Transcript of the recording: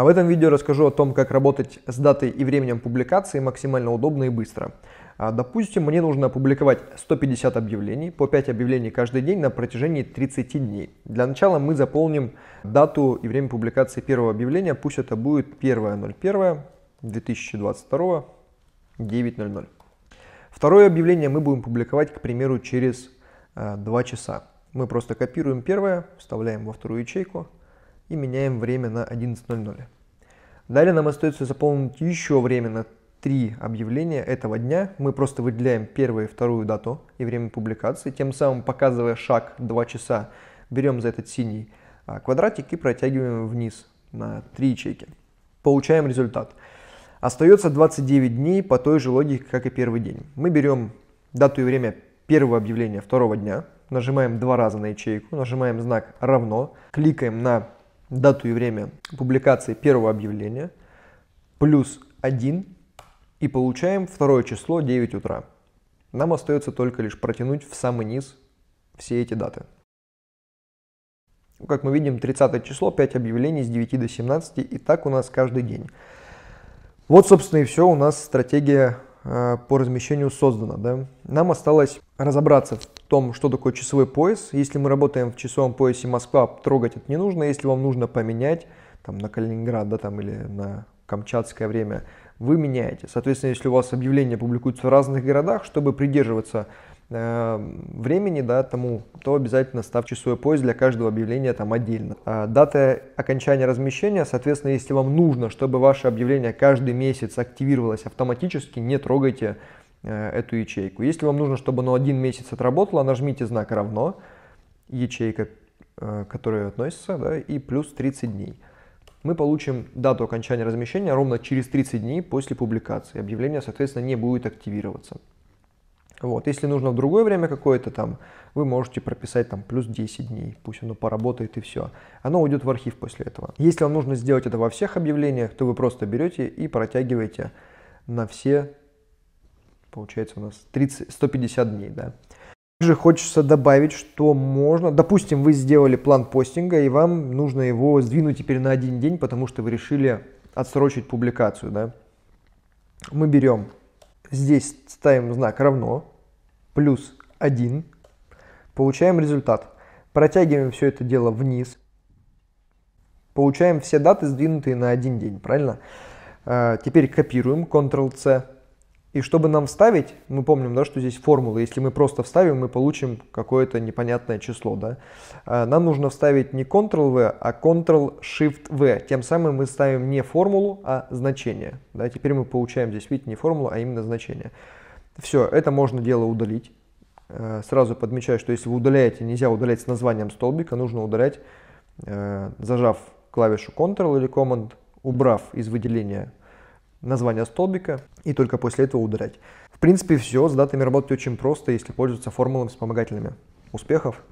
А в этом видео расскажу о том, как работать с датой и временем публикации максимально удобно и быстро. А, допустим, мне нужно опубликовать 150 объявлений, по 5 объявлений каждый день на протяжении 30 дней. Для начала мы заполним дату и время публикации первого объявления, пусть это будет 1.01.2022, 9.00. Второе объявление мы будем публиковать, к примеру, через 2 а, часа. Мы просто копируем первое, вставляем во вторую ячейку, и меняем время на 11.00. Далее нам остается заполнить еще время на три объявления этого дня. Мы просто выделяем первую и вторую дату и время публикации, тем самым показывая шаг 2 часа, берем за этот синий а, квадратик и протягиваем вниз на три ячейки. Получаем результат. Остается 29 дней по той же логике, как и первый день. Мы берем дату и время первого объявления второго дня, нажимаем два раза на ячейку, нажимаем знак «равно», кликаем на дату и время публикации первого объявления, плюс 1, и получаем второе число 9 утра. Нам остается только лишь протянуть в самый низ все эти даты. Как мы видим, 30 число, 5 объявлений с 9 до 17, и так у нас каждый день. Вот, собственно, и все у нас стратегия Э, по размещению создано. Да? Нам осталось разобраться в том, что такое часовой пояс. Если мы работаем в часовом поясе Москва, трогать это не нужно. Если вам нужно поменять там, на Калининград да, там, или на камчатское время, вы меняете. Соответственно, если у вас объявления публикуются в разных городах, чтобы придерживаться Э, времени, да, тому, то обязательно ставьте свой поиск для каждого объявления там отдельно. А, дата окончания размещения, соответственно, если вам нужно, чтобы ваше объявление каждый месяц активировалось автоматически, не трогайте э, эту ячейку. Если вам нужно, чтобы оно один месяц отработало, нажмите знак «равно», ячейка, к э, которой относится, да, и плюс 30 дней. Мы получим дату окончания размещения ровно через 30 дней после публикации. Объявление, соответственно, не будет активироваться. Вот. Если нужно в другое время какое-то там, вы можете прописать там плюс 10 дней, пусть оно поработает и все. Оно уйдет в архив после этого. Если вам нужно сделать это во всех объявлениях, то вы просто берете и протягиваете на все, получается у нас 30, 150 дней, да. Также хочется добавить, что можно, допустим, вы сделали план постинга, и вам нужно его сдвинуть теперь на один день, потому что вы решили отсрочить публикацию, да. Мы берем, здесь ставим знак равно, плюс 1. Получаем результат. Протягиваем все это дело вниз. Получаем все даты, сдвинутые на один день, правильно? А, теперь копируем, Ctrl-C. И чтобы нам вставить, мы помним, да, что здесь формула, если мы просто вставим, мы получим какое-то непонятное число, да. А, нам нужно вставить не Ctrl-V, а Ctrl-Shift-V, тем самым мы ставим не формулу, а значение, да. Теперь мы получаем здесь, видите, не формулу, а именно значение. Все, это можно дело удалить. Э, сразу подмечаю, что если вы удаляете, нельзя удалять с названием столбика, нужно удалять, э, зажав клавишу Ctrl или Command, убрав из выделения название столбика и только после этого удалять. В принципе, все. С датами работать очень просто, если пользоваться формулами вспомогательными. Успехов!